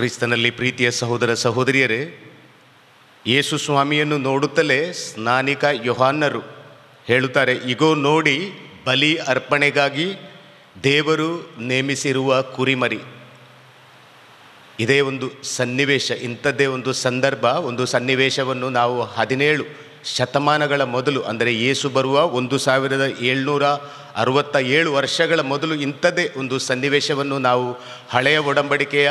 ಕ್ರಿಸ್ತನಲ್ಲಿ ಪ್ರೀತಿಯ ಸಹೋದರ ಸಹೋದರಿಯರೇ ಯೇಸು ಸ್ವಾಮಿಯನ್ನು ನೋಡುತ್ತಲೇ ಸ್ನಾನಿಕ ಯೋಹಾನ್ನರು ಹೇಳುತ್ತಾರೆ ಇಗೋ ನೋಡಿ ಬಲಿ ಅರ್ಪಣೆಗಾಗಿ ದೇವರು ನೇಮಿಸಿರುವ ಕುರಿಮರಿ ಇದೇ ಒಂದು ಸನ್ನಿವೇಶ ಇಂಥದ್ದೇ ಒಂದು ಸಂದರ್ಭ ಒಂದು ಸನ್ನಿವೇಶವನ್ನು ನಾವು ಹದಿನೇಳು ಶತಮಾನಗಳ ಮೊದಲು ಅಂದರೆ ಯೇಸು ಬರುವ ಒಂದು ಸಾವಿರದ ಏಳ್ನೂರ ಅರವತ್ತ ಏಳು ವರ್ಷಗಳ ಮೊದಲು ಇಂಥದ್ದೇ ಒಂದು ಸನ್ನಿವೇಶವನ್ನು ನಾವು ಹಳೆಯ ಒಡಂಬಡಿಕೆಯ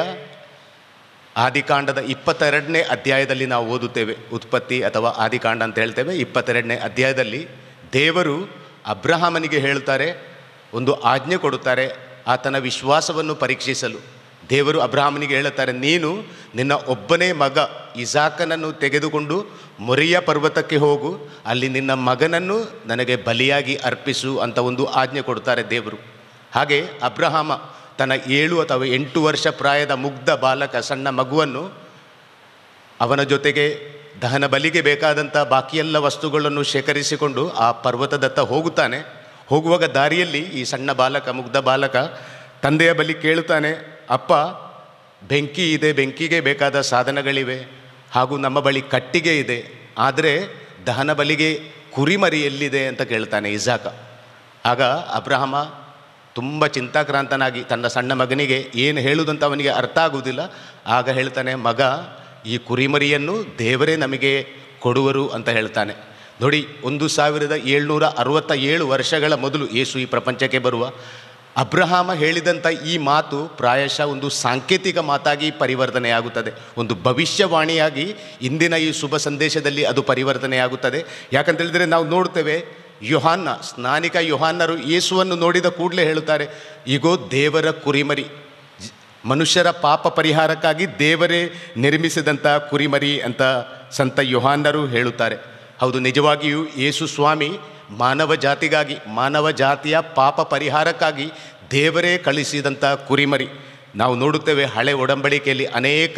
ಆದಿಕಾಂಡದ ಇಪ್ಪತ್ತೆರಡನೇ ಅಧ್ಯಾಯದಲ್ಲಿ ನಾವು ಓದುತ್ತೇವೆ ಉತ್ಪತ್ತಿ ಅಥವಾ ಆದಿಕಾಂಡ ಅಂತ ಹೇಳ್ತೇವೆ ಇಪ್ಪತ್ತೆರಡನೇ ಅಧ್ಯಾಯದಲ್ಲಿ ದೇವರು ಅಬ್ರಹಾಮನಿಗೆ ಹೇಳುತ್ತಾರೆ ಒಂದು ಆಜ್ಞೆ ಕೊಡುತ್ತಾರೆ ಆತನ ವಿಶ್ವಾಸವನ್ನು ಪರೀಕ್ಷಿಸಲು ದೇವರು ಅಬ್ರಾಹ್ಮನಿಗೆ ಹೇಳುತ್ತಾರೆ ನೀನು ನಿನ್ನ ಒಬ್ಬನೇ ಮಗ ಇಸಾಕನನ್ನು ತೆಗೆದುಕೊಂಡು ಮೊರಿಯ ಪರ್ವತಕ್ಕೆ ಹೋಗು ಅಲ್ಲಿ ನಿನ್ನ ಮಗನನ್ನು ನನಗೆ ಬಲಿಯಾಗಿ ಅರ್ಪಿಸು ಅಂತ ಒಂದು ಆಜ್ಞೆ ಕೊಡುತ್ತಾರೆ ದೇವರು ಹಾಗೆ ಅಬ್ರಹಾಮ ತನ್ನ ಏಳು ಅಥವಾ ಎಂಟು ವರ್ಷ ಪ್ರಾಯದ ಮುಗ್ಧ ಬಾಲಕ ಸಣ್ಣ ಮಗುವನ್ನು ಅವನ ಜೊತೆಗೆ ದಹನ ಬಲಿಗೆ ಬೇಕಾದಂಥ ಬಾಕಿಯೆಲ್ಲ ವಸ್ತುಗಳನ್ನು ಶೇಖರಿಸಿಕೊಂಡು ಆ ಪರ್ವತದತ್ತ ಹೋಗುತ್ತಾನೆ ಹೋಗುವಾಗ ದಾರಿಯಲ್ಲಿ ಈ ಸಣ್ಣ ಬಾಲಕ ಮುಗ್ಧ ಬಾಲಕ ತಂದೆಯ ಬಲಿ ಕೇಳುತ್ತಾನೆ ಅಪ್ಪ ಬೆಂಕಿ ಇದೆ ಬೆಂಕಿಗೆ ಬೇಕಾದ ಸಾಧನಗಳಿವೆ ಹಾಗೂ ನಮ್ಮ ಬಳಿ ಕಟ್ಟಿಗೆ ಇದೆ ಆದರೆ ದಹನ ಬಲಿಗೆ ಕುರಿಮರಿ ಎಲ್ಲಿದೆ ಅಂತ ಕೇಳ್ತಾನೆ ಇಜಾಕ ಆಗ ಅಬ್ರಹಮ ತುಂಬ ಚಿಂತಾಕ್ರಾಂತನಾಗಿ ತನ್ನ ಸಣ್ಣ ಮಗನಿಗೆ ಏನು ಹೇಳುವುದಂತ ಅವನಿಗೆ ಅರ್ಥ ಆಗುವುದಿಲ್ಲ ಆಗ ಹೇಳ್ತಾನೆ ಮಗ ಈ ಕುರಿಮರಿಯನ್ನು ದೇವರೇ ನಮಗೆ ಕೊಡುವರು ಅಂತ ಹೇಳ್ತಾನೆ ನೋಡಿ ಒಂದು ಸಾವಿರದ ಏಳ್ನೂರ ಅರವತ್ತ ಏಳು ವರ್ಷಗಳ ಮೊದಲು ಯೇಸು ಈ ಪ್ರಪಂಚಕ್ಕೆ ಬರುವ ಅಬ್ರಹಾಮ ಹೇಳಿದಂಥ ಈ ಮಾತು ಪ್ರಾಯಶಃ ಒಂದು ಸಾಂಕೇತಿಕ ಮಾತಾಗಿ ಪರಿವರ್ತನೆಯಾಗುತ್ತದೆ ಒಂದು ಭವಿಷ್ಯವಾಣಿಯಾಗಿ ಇಂದಿನ ಈ ಶುಭ ಸಂದೇಶದಲ್ಲಿ ಅದು ಪರಿವರ್ತನೆಯಾಗುತ್ತದೆ ಯಾಕಂತೇಳಿದರೆ ನಾವು ನೋಡ್ತೇವೆ ಯುಹಾನ್ನ ಸ್ನಾನಿಕ ಯುಹಾನ್ನರು ಯೇಸುವನ್ನು ನೋಡಿದ ಕೂಡಲೇ ಹೇಳುತ್ತಾರೆ ಈಗೋ ದೇವರ ಕುರಿಮರಿ ಮನುಷ್ಯರ ಪಾಪ ಪರಿಹಾರಕ್ಕಾಗಿ ದೇವರೇ ನಿರ್ಮಿಸಿದಂಥ ಕುರಿಮರಿ ಅಂತ ಸಂತ ಯುಹಾನ್ನರು ಹೇಳುತ್ತಾರೆ ಹೌದು ನಿಜವಾಗಿಯೂ ಯೇಸು ಸ್ವಾಮಿ ಮಾನವ ಜಾತಿಗಾಗಿ ಮಾನವ ಜಾತಿಯ ಪಾಪ ಪರಿಹಾರಕ್ಕಾಗಿ ದೇವರೇ ಕಳಿಸಿದಂಥ ಕುರಿಮರಿ ನಾವು ನೋಡುತ್ತೇವೆ ಹಳೆ ಒಡಂಬಡಿಕೆಯಲ್ಲಿ ಅನೇಕ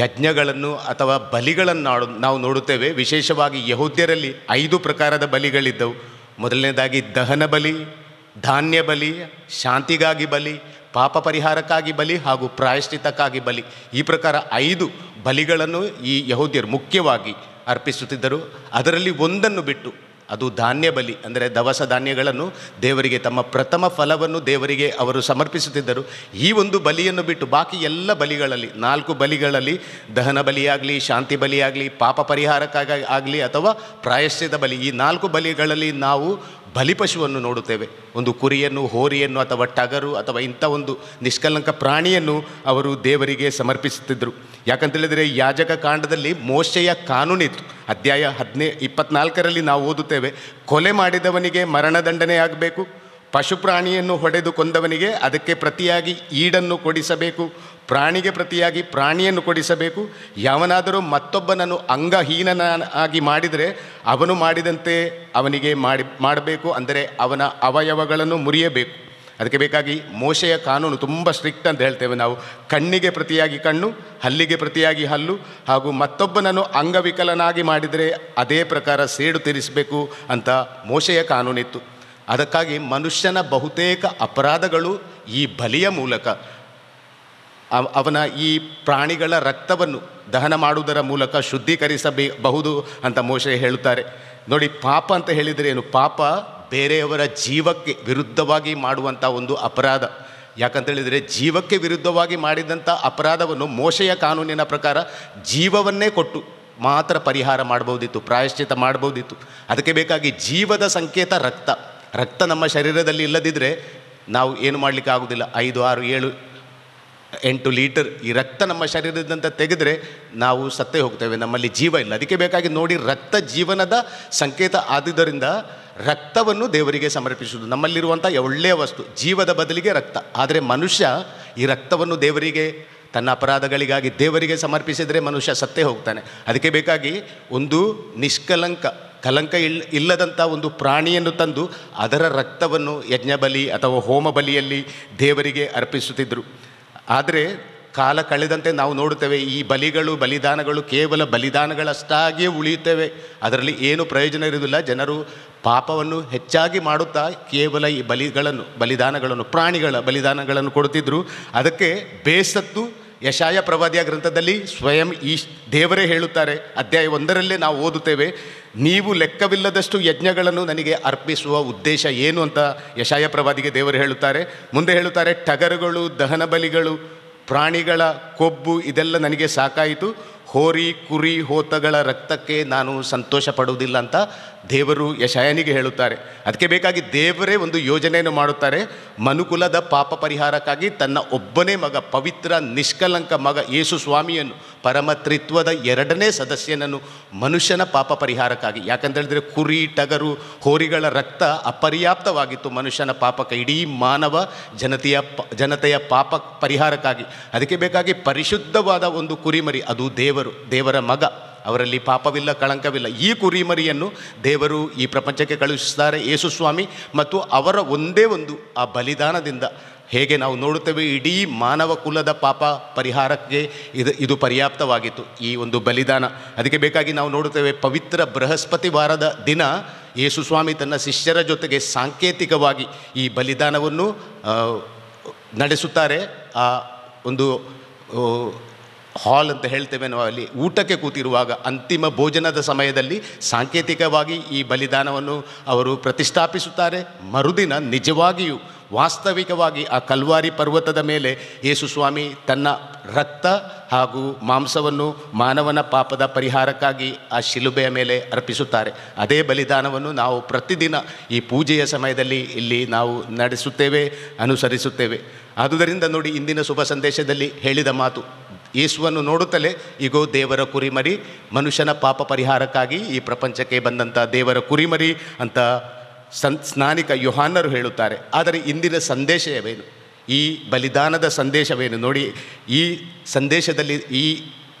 ಯಜ್ಞಗಳನ್ನು ಅಥವಾ ಬಲಿಗಳನ್ನು ನಾವು ನೋಡುತ್ತೇವೆ ವಿಶೇಷವಾಗಿ ಯಹೂದ್ಯರಲ್ಲಿ ಐದು ಪ್ರಕಾರದ ಬಲಿಗಳಿದ್ದವು ಮೊದಲನೇದಾಗಿ ದಹನ ಬಲಿ ಧಾನ್ಯ ಬಲಿ ಶಾಂತಿಗಾಗಿ ಬಲಿ ಪಾಪ ಪರಿಹಾರಕ್ಕಾಗಿ ಬಲಿ ಹಾಗೂ ಪ್ರಾಯಶ್ಚಿತಕ್ಕಾಗಿ ಬಲಿ ಈ ಪ್ರಕಾರ ಐದು ಬಲಿಗಳನ್ನು ಈ ಯಹೂದ್ಯರು ಮುಖ್ಯವಾಗಿ ಅರ್ಪಿಸುತ್ತಿದ್ದರು ಅದರಲ್ಲಿ ಒಂದನ್ನು ಬಿಟ್ಟು ಅದು ಧಾನ್ಯ ಬಲಿ ಅಂದರೆ ದವಸ ಧಾನ್ಯಗಳನ್ನು ದೇವರಿಗೆ ತಮ್ಮ ಪ್ರಥಮ ಫಲವನ್ನು ದೇವರಿಗೆ ಅವರು ಸಮರ್ಪಿಸುತ್ತಿದ್ದರು ಈ ಒಂದು ಬಲಿಯನ್ನು ಬಿಟ್ಟು ಬಾಕಿ ಎಲ್ಲ ಬಲಿಗಳಲ್ಲಿ ನಾಲ್ಕು ಬಲಿಗಳಲ್ಲಿ ದಹನ ಬಲಿಯಾಗಲಿ ಶಾಂತಿ ಬಲಿಯಾಗಲಿ ಪಾಪ ಪರಿಹಾರಕ್ಕಾಗಿ ಆಗಲಿ ಅಥವಾ ಪ್ರಾಯಶ್ಚಿತ ಬಲಿ ಈ ನಾಲ್ಕು ಬಲಿಗಳಲ್ಲಿ ನಾವು ಬಲಿಪಶುವನ್ನು ನೋಡುತ್ತೇವೆ ಒಂದು ಕುರಿಯನ್ನು ಹೋರಿಯನ್ನು ಅಥವಾ ಟಗರು ಅಥವಾ ಇಂಥ ಒಂದು ನಿಷ್ಕಲಂಕ ಪ್ರಾಣಿಯನ್ನು ಅವರು ದೇವರಿಗೆ ಸಮರ್ಪಿಸುತ್ತಿದ್ದರು ಯಾಕಂತೇಳಿದರೆ ಯಾಜಕ ಕಾಂಡದಲ್ಲಿ ಮೋಶೆಯ ಕಾನೂನಿತ್ತು ಅಧ್ಯಾಯ ಹದಿನೇ ಇಪ್ಪತ್ನಾಲ್ಕರಲ್ಲಿ ನಾವು ಓದುತ್ತೇವೆ ಕೊಲೆ ಮಾಡಿದವನಿಗೆ ಮರಣದಂಡನೆ ಆಗಬೇಕು ಪಶುಪ್ರಾಣಿಯನ್ನು ಹೊಡೆದು ಕೊಂದವನಿಗೆ ಅದಕ್ಕೆ ಪ್ರತಿಯಾಗಿ ಈಡನ್ನು ಕೊಡಿಸಬೇಕು ಪ್ರಾಣಿಗೆ ಪ್ರತಿಯಾಗಿ ಪ್ರಾಣಿಯನ್ನು ಕೊಡಿಸಬೇಕು ಯಾವನಾದರೂ ಮತ್ತೊಬ್ಬನನ್ನು ಅಂಗಹೀನನಾಗಿ ಮಾಡಿದರೆ ಅವನು ಮಾಡಿದಂತೆ ಅವನಿಗೆ ಮಾಡಿ ಮಾಡಬೇಕು ಅಂದರೆ ಅವನ ಅವಯವಗಳನ್ನು ಮುರಿಯಬೇಕು ಅದಕ್ಕೆ ಬೇಕಾಗಿ ಮೋಶೆಯ ಕಾನೂನು ತುಂಬ ಸ್ಟ್ರಿಕ್ಟ್ ಅಂತ ಹೇಳ್ತೇವೆ ನಾವು ಕಣ್ಣಿಗೆ ಪ್ರತಿಯಾಗಿ ಕಣ್ಣು ಹಲ್ಲಿಗೆ ಪ್ರತಿಯಾಗಿ ಹಲ್ಲು ಹಾಗೂ ಮತ್ತೊಬ್ಬನನ್ನು ಅಂಗವಿಕಲನಾಗಿ ಮಾಡಿದರೆ ಅದೇ ಪ್ರಕಾರ ಸೇಡು ತೀರಿಸಬೇಕು ಅಂತ ಮೋಶೆಯ ಕಾನೂನಿತ್ತು ಅದಕ್ಕಾಗಿ ಮನುಷ್ಯನ ಬಹುತೇಕ ಅಪರಾಧಗಳು ಈ ಬಲಿಯ ಮೂಲಕ ಅವನ ಈ ಪ್ರಾಣಿಗಳ ರಕ್ತವನ್ನು ದಹನ ಮಾಡುವುದರ ಮೂಲಕ ಶುದ್ಧೀಕರಿಸಬಹುದು ಅಂತ ಮೋಶೆ ಹೇಳುತ್ತಾರೆ ನೋಡಿ ಪಾಪ ಅಂತ ಏನು ಪಾಪ ಬೇರೆಯವರ ಜೀವಕ್ಕೆ ವಿರುದ್ಧವಾಗಿ ಮಾಡುವಂಥ ಒಂದು ಅಪರಾಧ ಯಾಕಂತೇಳಿದರೆ ಜೀವಕ್ಕೆ ವಿರುದ್ಧವಾಗಿ ಮಾಡಿದಂಥ ಅಪರಾಧವನ್ನು ಮೋಶೆಯ ಕಾನೂನಿನ ಪ್ರಕಾರ ಜೀವವನ್ನೇ ಕೊಟ್ಟು ಮಾತ್ರ ಪರಿಹಾರ ಮಾಡಬಹುದಿತ್ತು ಪ್ರಾಯಶ್ಚಿತ ಮಾಡಬಹುದಿತ್ತು ಅದಕ್ಕೆ ಬೇಕಾಗಿ ಜೀವದ ಸಂಕೇತ ರಕ್ತ ರಕ್ತ ನಮ್ಮ ಶರೀರದಲ್ಲಿ ಇಲ್ಲದಿದ್ದರೆ ನಾವು ಏನು ಮಾಡಲಿಕ್ಕೆ ಆಗೋದಿಲ್ಲ ಐದು ಆರು ಏಳು ಎಂಟು ಲೀಟರ್ ಈ ರಕ್ತ ನಮ್ಮ ಶರೀರದಿಂದ ತೆಗೆದರೆ ನಾವು ಸತ್ತೇ ಹೋಗ್ತೇವೆ ನಮ್ಮಲ್ಲಿ ಜೀವ ಇಲ್ಲ ಅದಕ್ಕೆ ಬೇಕಾಗಿ ನೋಡಿ ರಕ್ತ ಜೀವನದ ಸಂಕೇತ ಆದುದರಿಂದ ರಕ್ತವನ್ನು ದೇವರಿಗೆ ಸಮರ್ಪಿಸುವುದು ನಮ್ಮಲ್ಲಿರುವಂಥ ಒಳ್ಳೆಯ ವಸ್ತು ಜೀವದ ಬದಲಿಗೆ ರಕ್ತ ಆದರೆ ಮನುಷ್ಯ ಈ ರಕ್ತವನ್ನು ದೇವರಿಗೆ ತನ್ನ ಅಪರಾಧಗಳಿಗಾಗಿ ದೇವರಿಗೆ ಸಮರ್ಪಿಸಿದರೆ ಮನುಷ್ಯ ಸತ್ತೇ ಹೋಗ್ತಾನೆ ಅದಕ್ಕೆ ಬೇಕಾಗಿ ಒಂದು ನಿಷ್ಕಲಂಕ ಕಲಂಕ ಇಲ್ ಇಲ್ಲದಂಥ ಒಂದು ಪ್ರಾಣಿಯನ್ನು ತಂದು ಅದರ ರಕ್ತವನ್ನು ಯಜ್ಞಬಲಿ ಅಥವಾ ಹೋಮ ಬಲಿಯಲ್ಲಿ ದೇವರಿಗೆ ಅರ್ಪಿಸುತ್ತಿದ್ದರು ಆದರೆ ಕಾಲ ಕಳೆದಂತೆ ನಾವು ನೋಡುತ್ತೇವೆ ಈ ಬಲಿಗಳು ಬಲಿದಾನಗಳು ಕೇವಲ ಬಲಿದಾನಗಳಷ್ಟಾಗಿಯೇ ಉಳಿಯುತ್ತೇವೆ ಅದರಲ್ಲಿ ಏನು ಪ್ರಯೋಜನ ಇರುವುದಿಲ್ಲ ಜನರು ಪಾಪವನ್ನು ಹೆಚ್ಚಾಗಿ ಮಾಡುತ್ತಾ ಕೇವಲ ಈ ಬಲಿಗಳನ್ನು ಬಲಿದಾನಗಳನ್ನು ಪ್ರಾಣಿಗಳ ಬಲಿದಾನಗಳನ್ನು ಕೊಡುತ್ತಿದ್ದರು ಅದಕ್ಕೆ ಬೇಸತ್ತು ಯಶಾಯ ಪ್ರವಾದಿಯ ಗ್ರಂಥದಲ್ಲಿ ಸ್ವಯಂ ಈ ದೇವರೇ ಹೇಳುತ್ತಾರೆ ಅಧ್ಯಾಯ ಒಂದರಲ್ಲೇ ನಾವು ಓದುತ್ತೇವೆ ನೀವು ಲೆಕ್ಕವಿಲ್ಲದಷ್ಟು ಯಜ್ಞಗಳನ್ನು ನನಗೆ ಅರ್ಪಿಸುವ ಉದ್ದೇಶ ಏನು ಅಂತ ಯಶಾಯ ಪ್ರವಾದಿಗೆ ದೇವರು ಹೇಳುತ್ತಾರೆ ಮುಂದೆ ಹೇಳುತ್ತಾರೆ ಟಗರುಗಳು ದಹನ ಬಲಿಗಳು ಪ್ರಾಣಿಗಳ ಕೊಬ್ಬು ಇದೆಲ್ಲ ನನಗೆ ಸಾಕಾಯಿತು ಹೋರಿ ಕುರಿ ಹೋತಗಳ ರಕ್ತಕ್ಕೆ ನಾನು ಸಂತೋಷ ಪಡುವುದಿಲ್ಲ ಅಂತ ದೇವರು ಯಶಾಯನಿಗೆ ಹೇಳುತ್ತಾರೆ ಅದಕ್ಕೆ ಬೇಕಾಗಿ ದೇವರೇ ಒಂದು ಯೋಜನೆಯನ್ನು ಮಾಡುತ್ತಾರೆ ಮನುಕುಲದ ಪಾಪ ಪರಿಹಾರಕ್ಕಾಗಿ ತನ್ನ ಒಬ್ಬನೇ ಮಗ ಪವಿತ್ರ ನಿಷ್ಕಲಂಕ ಮಗ ಯೇಸು ಸ್ವಾಮಿಯನ್ನು ಪರಮತ್ರಿತ್ವದ ಎರಡನೇ ಸದಸ್ಯನನ್ನು ಮನುಷ್ಯನ ಪಾಪ ಪರಿಹಾರಕ್ಕಾಗಿ ಯಾಕಂತೇಳಿದ್ರೆ ಕುರಿ ಟಗರು ಹೋರಿಗಳ ರಕ್ತ ಅಪರ್ಯಾಪ್ತವಾಗಿತ್ತು ಮನುಷ್ಯನ ಪಾಪಕ್ಕೆ ಇಡೀ ಮಾನವ ಜನತೆಯ ಜನತೆಯ ಪಾಪ ಪರಿಹಾರಕ್ಕಾಗಿ ಅದಕ್ಕೆ ಬೇಕಾಗಿ ಪರಿಶುದ್ಧವಾದ ಒಂದು ಕುರಿಮರಿ ಅದು ದೇವರು ದೇವರ ಮಗ ಅವರಲ್ಲಿ ಪಾಪವಿಲ್ಲ ಕಳಂಕವಿಲ್ಲ ಈ ಕುರಿಮರಿಯನ್ನು ದೇವರು ಈ ಪ್ರಪಂಚಕ್ಕೆ ಕಳುಹಿಸುತ್ತಾರೆ ಯೇಸುಸ್ವಾಮಿ ಮತ್ತು ಅವರ ಒಂದೇ ಒಂದು ಆ ಬಲಿದಾನದಿಂದ ಹೇಗೆ ನಾವು ನೋಡುತ್ತೇವೆ ಇಡೀ ಮಾನವ ಕುಲದ ಪಾಪ ಪರಿಹಾರಕ್ಕೆ ಇದು ಇದು ಪರ್ಯಾಪ್ತವಾಗಿತ್ತು ಈ ಒಂದು ಬಲಿದಾನ ಅದಕ್ಕೆ ಬೇಕಾಗಿ ನಾವು ನೋಡುತ್ತೇವೆ ಪವಿತ್ರ ಬೃಹಸ್ಪತಿ ವಾರದ ದಿನ ಯೇಸುಸ್ವಾಮಿ ತನ್ನ ಶಿಷ್ಯರ ಜೊತೆಗೆ ಸಾಂಕೇತಿಕವಾಗಿ ಈ ಬಲಿದಾನವನ್ನು ನಡೆಸುತ್ತಾರೆ ಆ ಒಂದು ಹಾಲ್ ಅಂತ ಹೇಳ್ತೇವೆ ನಾವು ಅಲ್ಲಿ ಊಟಕ್ಕೆ ಕೂತಿರುವಾಗ ಅಂತಿಮ ಭೋಜನದ ಸಮಯದಲ್ಲಿ ಸಾಂಕೇತಿಕವಾಗಿ ಈ ಬಲಿದಾನವನ್ನು ಅವರು ಪ್ರತಿಷ್ಠಾಪಿಸುತ್ತಾರೆ ಮರುದಿನ ನಿಜವಾಗಿಯೂ ವಾಸ್ತವಿಕವಾಗಿ ಆ ಕಲ್ವಾರಿ ಪರ್ವತದ ಮೇಲೆ ಯೇಸು ಸ್ವಾಮಿ ತನ್ನ ರಕ್ತ ಹಾಗೂ ಮಾಂಸವನ್ನು ಮಾನವನ ಪಾಪದ ಪರಿಹಾರಕ್ಕಾಗಿ ಆ ಶಿಲುಬೆಯ ಮೇಲೆ ಅರ್ಪಿಸುತ್ತಾರೆ ಅದೇ ಬಲಿದಾನವನ್ನು ನಾವು ಪ್ರತಿದಿನ ಈ ಪೂಜೆಯ ಸಮಯದಲ್ಲಿ ಇಲ್ಲಿ ನಾವು ನಡೆಸುತ್ತೇವೆ ಅನುಸರಿಸುತ್ತೇವೆ ಆದುದರಿಂದ ನೋಡಿ ಇಂದಿನ ಶುಭ ಸಂದೇಶದಲ್ಲಿ ಹೇಳಿದ ಮಾತು ಯೇಸುವನ್ನು ನೋಡುತ್ತಲೇ ಈಗೋ ದೇವರ ಕುರಿಮರಿ ಮನುಷ್ಯನ ಪಾಪ ಪರಿಹಾರಕ್ಕಾಗಿ ಈ ಪ್ರಪಂಚಕ್ಕೆ ಬಂದಂಥ ದೇವರ ಕುರಿಮರಿ ಅಂತ ಸನ್ ಸ್ನಾನಿಕ ಯುಹಾನರು ಹೇಳುತ್ತಾರೆ ಆದರೆ ಇಂದಿನ ಸಂದೇಶವೇನು ಈ ಬಲಿದಾನದ ಸಂದೇಶವೇನು ನೋಡಿ ಈ ಸಂದೇಶದಲ್ಲಿ ಈ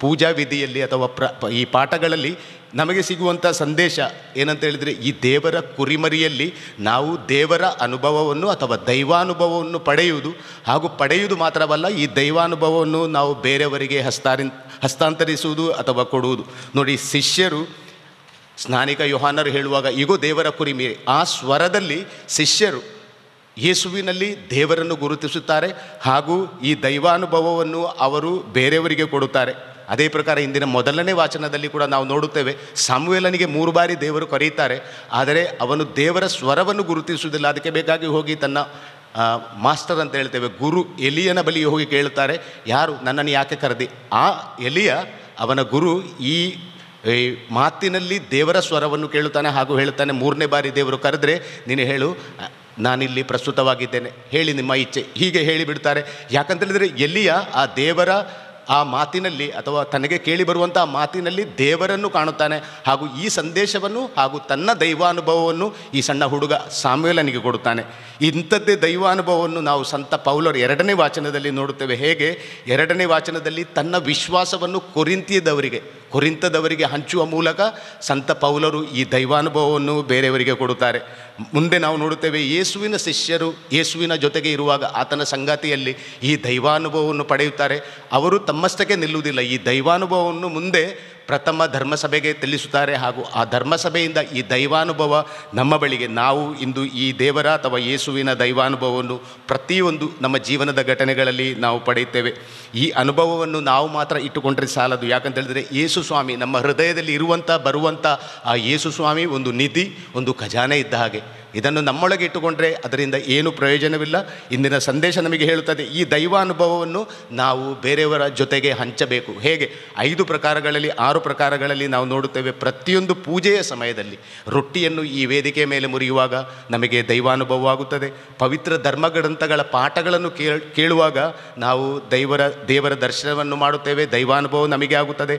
ಪೂಜಾ ವಿಧಿಯಲ್ಲಿ ಅಥವಾ ಪ್ರ ಈ ಪಾಠಗಳಲ್ಲಿ ನಮಗೆ ಸಿಗುವಂಥ ಸಂದೇಶ ಏನಂತ ಹೇಳಿದರೆ ಈ ದೇವರ ಕುರಿಮರಿಯಲ್ಲಿ ನಾವು ದೇವರ ಅನುಭವವನ್ನು ಅಥವಾ ದೈವಾನುಭವವನ್ನು ಪಡೆಯುವುದು ಹಾಗೂ ಪಡೆಯುವುದು ಮಾತ್ರವಲ್ಲ ಈ ದೈವಾನುಭವವನ್ನು ನಾವು ಬೇರೆಯವರಿಗೆ ಹಸ್ತಾರಿ ಹಸ್ತಾಂತರಿಸುವುದು ಅಥವಾ ಕೊಡುವುದು ನೋಡಿ ಶಿಷ್ಯರು ಸ್ನಾನಿಕ ಯುಹಾನರು ಹೇಳುವಾಗ ಈಗೋ ದೇವರ ಕುರಿಮಿ ಆ ಸ್ವರದಲ್ಲಿ ಶಿಷ್ಯರು ಯೇಸುವಿನಲ್ಲಿ ದೇವರನ್ನು ಗುರುತಿಸುತ್ತಾರೆ ಹಾಗೂ ಈ ದೈವಾನುಭವವನ್ನು ಅವರು ಬೇರೆಯವರಿಗೆ ಕೊಡುತ್ತಾರೆ ಅದೇ ಪ್ರಕಾರ ಇಂದಿನ ಮೊದಲನೇ ವಾಚನದಲ್ಲಿ ಕೂಡ ನಾವು ನೋಡುತ್ತೇವೆ ಸಾಮುವೇಲನಿಗೆ ಮೂರು ಬಾರಿ ದೇವರು ಕರೆಯುತ್ತಾರೆ ಆದರೆ ಅವನು ದೇವರ ಸ್ವರವನ್ನು ಗುರುತಿಸುವುದಿಲ್ಲ ಅದಕ್ಕೆ ಬೇಕಾಗಿ ಹೋಗಿ ತನ್ನ ಮಾಸ್ಟರ್ ಅಂತ ಹೇಳ್ತೇವೆ ಗುರು ಎಲಿಯನ ಬಳಿಗೆ ಹೋಗಿ ಕೇಳುತ್ತಾರೆ ಯಾರು ನನ್ನನ್ನು ಯಾಕೆ ಕರೆದಿ ಆ ಎಲಿಯ ಅವನ ಗುರು ಈ ಈ ಮಾತಿನಲ್ಲಿ ದೇವರ ಸ್ವರವನ್ನು ಕೇಳುತ್ತಾನೆ ಹಾಗೂ ಹೇಳುತ್ತಾನೆ ಮೂರನೇ ಬಾರಿ ದೇವರು ಕರೆದ್ರೆ ನೀನು ಹೇಳು ನಾನಿಲ್ಲಿ ಪ್ರಸ್ತುತವಾಗಿದ್ದೇನೆ ಹೇಳಿ ನಿಮ್ಮ ಇಚ್ಛೆ ಹೀಗೆ ಹೇಳಿಬಿಡ್ತಾರೆ ಯಾಕಂತೇಳಿದರೆ ಎಲ್ಲಿಯ ಆ ದೇವರ ಆ ಮಾತಿನಲ್ಲಿ ಅಥವಾ ತನಗೆ ಕೇಳಿ ಬರುವಂಥ ಮಾತಿನಲ್ಲಿ ದೇವರನ್ನು ಕಾಣುತ್ತಾನೆ ಹಾಗೂ ಈ ಸಂದೇಶವನ್ನು ಹಾಗೂ ತನ್ನ ದೈವಾನುಭವವನ್ನು ಈ ಸಣ್ಣ ಹುಡುಗ ಸಾಮ್ಯಲನಿಗೆ ಕೊಡುತ್ತಾನೆ ಇಂಥದ್ದೇ ದೈವಾನುಭವವನ್ನು ನಾವು ಸಂತ ಪೌಲರ್ ಎರಡನೇ ವಾಚನದಲ್ಲಿ ನೋಡುತ್ತೇವೆ ಹೇಗೆ ಎರಡನೇ ವಾಚನದಲ್ಲಿ ತನ್ನ ವಿಶ್ವಾಸವನ್ನು ಕೊರಿಂತಿಯದವರಿಗೆ ಕೊರಿಂತದವರಿಗೆ ಹಂಚುವ ಮೂಲಕ ಸಂತ ಪೌಲರು ಈ ದೈವಾನುಭವವನ್ನು ಬೇರೆಯವರಿಗೆ ಕೊಡುತ್ತಾರೆ ಮುಂದೆ ನಾವು ನೋಡುತ್ತೇವೆ ಯೇಸುವಿನ ಶಿಷ್ಯರು ಯೇಸುವಿನ ಜೊತೆಗೆ ಇರುವಾಗ ಆತನ ಸಂಗಾತಿಯಲ್ಲಿ ಈ ದೈವಾನುಭವವನ್ನು ಪಡೆಯುತ್ತಾರೆ ಅವರು ತಮ್ಮಷ್ಟಕ್ಕೆ ನಿಲ್ಲುವುದಿಲ್ಲ ಈ ದೈವಾನುಭವವನ್ನು ಮುಂದೆ ಪ್ರಥಮ ಧರ್ಮಸಭೆಗೆ ತಿಳಿಸುತ್ತಾರೆ ಹಾಗೂ ಆ ಧರ್ಮಸಭೆಯಿಂದ ಈ ದೈವಾನುಭವ ನಮ್ಮ ಬಳಿಗೆ ನಾವು ಇಂದು ಈ ದೇವರ ಅಥವಾ ಯೇಸುವಿನ ದೈವಾನುಭವವನ್ನು ಪ್ರತಿಯೊಂದು ನಮ್ಮ ಜೀವನದ ಘಟನೆಗಳಲ್ಲಿ ನಾವು ಪಡೆಯುತ್ತೇವೆ ಈ ಅನುಭವವನ್ನು ನಾವು ಮಾತ್ರ ಇಟ್ಟುಕೊಂಡ್ರೆ ಸಾಲದು ಯಾಕಂತ ಹೇಳಿದ್ರೆ ಯೇಸು ಸ್ವಾಮಿ ನಮ್ಮ ಹೃದಯದಲ್ಲಿ ಇರುವಂಥ ಬರುವಂಥ ಆ ಯೇಸು ಸ್ವಾಮಿ ಒಂದು ನಿಧಿ ಒಂದು ಖಜಾನೆ ಇದ್ದ ಹಾಗೆ ಇದನ್ನು ನಮ್ಮೊಳಗೆ ಇಟ್ಟುಕೊಂಡ್ರೆ ಅದರಿಂದ ಏನು ಪ್ರಯೋಜನವಿಲ್ಲ ಇಂದಿನ ಸಂದೇಶ ನಮಗೆ ಹೇಳುತ್ತದೆ ಈ ದೈವಾನುಭವವನ್ನು ನಾವು ಬೇರೆಯವರ ಜೊತೆಗೆ ಹಂಚಬೇಕು ಹೇಗೆ ಐದು ಪ್ರಕಾರಗಳಲ್ಲಿ ಆರು ಪ್ರಕಾರಗಳಲ್ಲಿ ನಾವು ನೋಡುತ್ತೇವೆ ಪ್ರತಿಯೊಂದು ಪೂಜೆಯ ಸಮಯದಲ್ಲಿ ರೊಟ್ಟಿಯನ್ನು ಈ ವೇದಿಕೆ ಮೇಲೆ ಮುರಿಯುವಾಗ ನಮಗೆ ದೈವಾನುಭವವಾಗುತ್ತದೆ ಪವಿತ್ರ ಧರ್ಮ ಗ್ರಂಥಗಳ ಪಾಠಗಳನ್ನು ಕೇಳುವಾಗ ನಾವು ದೈವರ ದೇವರ ದರ್ಶನವನ್ನು ಮಾಡುತ್ತೇವೆ ದೈವಾನುಭವ ನಮಗೆ ಆಗುತ್ತದೆ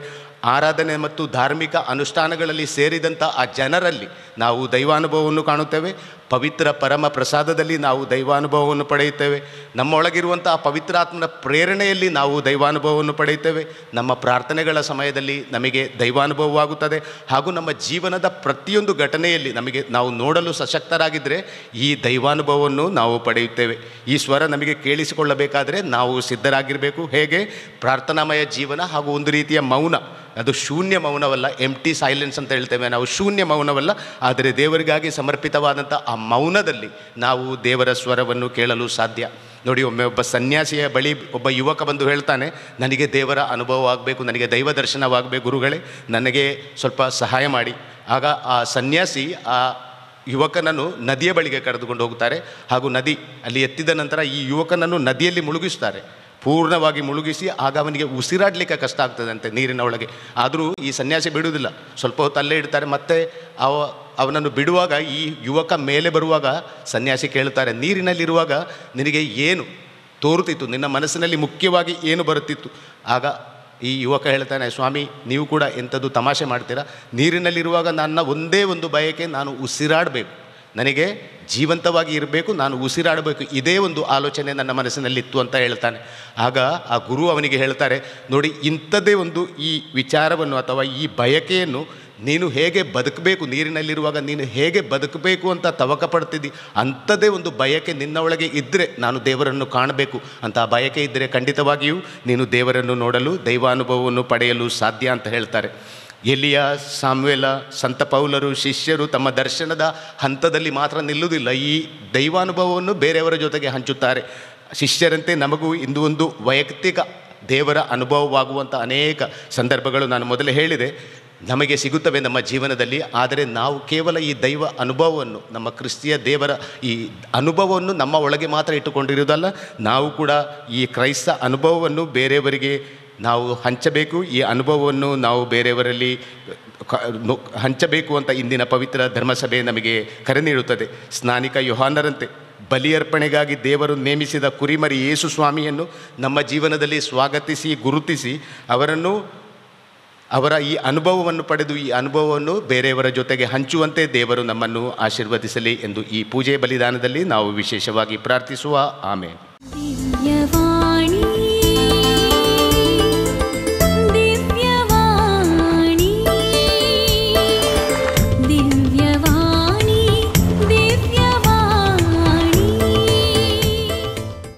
ಆರಾಧನೆ ಮತ್ತು ಧಾರ್ಮಿಕ ಅನುಷ್ಠಾನಗಳಲ್ಲಿ ಸೇರಿದಂಥ ಆ ಜನರಲ್ಲಿ ನಾವು ದೈವಾನುಭವವನ್ನು ಕಾಣುತ್ತೇವೆ ಪವಿತ್ರ ಪರಮ ಪ್ರಸಾದದಲ್ಲಿ ನಾವು ದೈವಾನುಭವವನ್ನು ಪಡೆಯುತ್ತೇವೆ ನಮ್ಮೊಳಗಿರುವಂಥ ಆ ಪವಿತ್ರಾತ್ಮನ ಪ್ರೇರಣೆಯಲ್ಲಿ ನಾವು ದೈವಾನುಭವವನ್ನು ಪಡೆಯುತ್ತೇವೆ ನಮ್ಮ ಪ್ರಾರ್ಥನೆಗಳ ಸಮಯದಲ್ಲಿ ನಮಗೆ ದೈವಾನುಭವವಾಗುತ್ತದೆ ಹಾಗೂ ನಮ್ಮ ಜೀವನದ ಪ್ರತಿಯೊಂದು ಘಟನೆಯಲ್ಲಿ ನಮಗೆ ನಾವು ನೋಡಲು ಸಶಕ್ತರಾಗಿದ್ದರೆ ಈ ದೈವಾನುಭವವನ್ನು ನಾವು ಪಡೆಯುತ್ತೇವೆ ಈ ಸ್ವರ ನಮಗೆ ಕೇಳಿಸಿಕೊಳ್ಳಬೇಕಾದರೆ ನಾವು ಸಿದ್ಧರಾಗಿರಬೇಕು ಹೇಗೆ ಪ್ರಾರ್ಥನಾಮಯ ಜೀವನ ಹಾಗೂ ಒಂದು ರೀತಿಯ ಮೌನ ಅದು ಶೂನ್ಯ ಮೌನವಲ್ಲ ಎಂಟಿ ಸೈಲೆನ್ಸ್ ಅಂತ ಹೇಳ್ತೇವೆ ನಾವು ಶೂನ್ಯ ಮೌನವಲ್ಲ ಆದರೆ ದೇವರಿಗಾಗಿ ಸಮರ್ಪಿತವಾದಂಥ ಆ ಮೌನದಲ್ಲಿ ನಾವು ದೇವರ ಸ್ವರವನ್ನು ಕೇಳಲು ಸಾಧ್ಯ ನೋಡಿ ಒಮ್ಮೆ ಒಬ್ಬ ಸನ್ಯಾಸಿಯ ಬಳಿ ಒಬ್ಬ ಯುವಕ ಬಂದು ಹೇಳ್ತಾನೆ ನನಗೆ ದೇವರ ಅನುಭವ ಆಗಬೇಕು ನನಗೆ ದೈವ ದರ್ಶನವಾಗಬೇಕು ಗುರುಗಳೇ ನನಗೆ ಸ್ವಲ್ಪ ಸಹಾಯ ಮಾಡಿ ಆಗ ಆ ಸನ್ಯಾಸಿ ಆ ಯುವಕನನ್ನು ನದಿಯ ಬಳಿಗೆ ಕರೆದುಕೊಂಡು ಹೋಗ್ತಾರೆ ಹಾಗೂ ನದಿ ಅಲ್ಲಿ ಎತ್ತಿದ ನಂತರ ಈ ಯುವಕನನ್ನು ನದಿಯಲ್ಲಿ ಮುಳುಗಿಸ್ತಾರೆ ಪೂರ್ಣವಾಗಿ ಮುಳುಗಿಸಿ ಆಗ ಅವನಿಗೆ ಉಸಿರಾಡಲಿಕ್ಕೆ ಕಷ್ಟ ಆಗ್ತದಂತೆ ನೀರಿನ ಒಳಗೆ ಆದರೂ ಈ ಸನ್ಯಾಸಿ ಬಿಡುವುದಿಲ್ಲ ಸ್ವಲ್ಪ ಹೊತ್ತು ಅಲ್ಲೇ ಇಡ್ತಾರೆ ಮತ್ತೆ ಅವ ಅವನನ್ನು ಬಿಡುವಾಗ ಈ ಯುವಕ ಮೇಲೆ ಬರುವಾಗ ಸನ್ಯಾಸಿ ಕೇಳ್ತಾರೆ ನೀರಿನಲ್ಲಿರುವಾಗ ನಿನಗೆ ಏನು ತೋರುತ್ತಿತ್ತು ನಿನ್ನ ಮನಸ್ಸಿನಲ್ಲಿ ಮುಖ್ಯವಾಗಿ ಏನು ಬರುತ್ತಿತ್ತು ಆಗ ಈ ಯುವಕ ಹೇಳ್ತಾನೆ ಸ್ವಾಮಿ ನೀವು ಕೂಡ ಎಂಥದ್ದು ತಮಾಷೆ ಮಾಡ್ತೀರಾ ನೀರಿನಲ್ಲಿರುವಾಗ ನನ್ನ ಒಂದೇ ಒಂದು ಬಯಕೆ ನಾನು ಉಸಿರಾಡಬೇಕು ನನಗೆ ಜೀವಂತವಾಗಿ ಇರಬೇಕು ನಾನು ಉಸಿರಾಡಬೇಕು ಇದೇ ಒಂದು ಆಲೋಚನೆ ನನ್ನ ಮನಸ್ಸಿನಲ್ಲಿತ್ತು ಅಂತ ಹೇಳ್ತಾನೆ ಆಗ ಆ ಗುರು ಅವನಿಗೆ ಹೇಳ್ತಾರೆ ನೋಡಿ ಇಂಥದ್ದೇ ಒಂದು ಈ ವಿಚಾರವನ್ನು ಅಥವಾ ಈ ಬಯಕೆಯನ್ನು ನೀನು ಹೇಗೆ ಬದುಕಬೇಕು ನೀರಿನಲ್ಲಿರುವಾಗ ನೀನು ಹೇಗೆ ಬದುಕಬೇಕು ಅಂತ ತವಕ ಪಡ್ತಿದ್ದಿ ಅಂಥದ್ದೇ ಒಂದು ಬಯಕೆ ನಿನ್ನ ಒಳಗೆ ಇದ್ದರೆ ನಾನು ದೇವರನ್ನು ಕಾಣಬೇಕು ಅಂತ ಆ ಬಯಕೆ ಇದ್ದರೆ ಖಂಡಿತವಾಗಿಯೂ ನೀನು ದೇವರನ್ನು ನೋಡಲು ದೈವಾನುಭವವನ್ನು ಪಡೆಯಲು ಸಾಧ್ಯ ಅಂತ ಹೇಳ್ತಾರೆ ಎಲಿಯ ಸಾಮ್ವೆಲ ಸಂತ ಪೌಲರು ಶಿಷ್ಯರು ತಮ್ಮ ದರ್ಶನದ ಹಂತದಲ್ಲಿ ಮಾತ್ರ ನಿಲ್ಲುವುದಿಲ್ಲ ಈ ದೈವಾನುಭವವನ್ನು ಬೇರೆಯವರ ಜೊತೆಗೆ ಹಂಚುತ್ತಾರೆ ಶಿಷ್ಯರಂತೆ ನಮಗೂ ಇಂದು ಒಂದು ವೈಯಕ್ತಿಕ ದೇವರ ಅನುಭವವಾಗುವಂಥ ಅನೇಕ ಸಂದರ್ಭಗಳು ನಾನು ಮೊದಲೇ ಹೇಳಿದೆ ನಮಗೆ ಸಿಗುತ್ತವೆ ನಮ್ಮ ಜೀವನದಲ್ಲಿ ಆದರೆ ನಾವು ಕೇವಲ ಈ ದೈವ ಅನುಭವವನ್ನು ನಮ್ಮ ಕ್ರಿಸ್ತಿಯ ದೇವರ ಈ ಅನುಭವವನ್ನು ನಮ್ಮ ಒಳಗೆ ಮಾತ್ರ ಇಟ್ಟುಕೊಂಡಿರುವುದಲ್ಲ ನಾವು ಕೂಡ ಈ ಕ್ರೈಸ್ತ ಅನುಭವವನ್ನು ಬೇರೆಯವರಿಗೆ ನಾವು ಹಂಚಬೇಕು ಈ ಅನುಭವವನ್ನು ನಾವು ಬೇರೆಯವರಲ್ಲಿ ಹಂಚಬೇಕು ಅಂತ ಇಂದಿನ ಪವಿತ್ರ ಧರ್ಮಸಭೆ ನಮಗೆ ಕರೆ ನೀಡುತ್ತದೆ ಸ್ನಾನಿಕ ಯುಹಾನರಂತೆ ಬಲಿಯರ್ಪಣೆಗಾಗಿ ದೇವರು ನೇಮಿಸಿದ ಕುರಿಮರಿ ಯೇಸು ಸ್ವಾಮಿಯನ್ನು ನಮ್ಮ ಜೀವನದಲ್ಲಿ ಸ್ವಾಗತಿಸಿ ಗುರುತಿಸಿ ಅವರನ್ನು ಅವರ ಈ ಅನುಭವವನ್ನು ಪಡೆದು ಈ ಅನುಭವವನ್ನು ಬೇರೆಯವರ ಜೊತೆಗೆ ಹಂಚುವಂತೆ ದೇವರು ನಮ್ಮನ್ನು ಆಶೀರ್ವದಿಸಲಿ ಎಂದು ಈ ಪೂಜೆ ಬಲಿದಾನದಲ್ಲಿ ನಾವು ವಿಶೇಷವಾಗಿ ಪ್ರಾರ್ಥಿಸುವ ಆಮೇಲೆ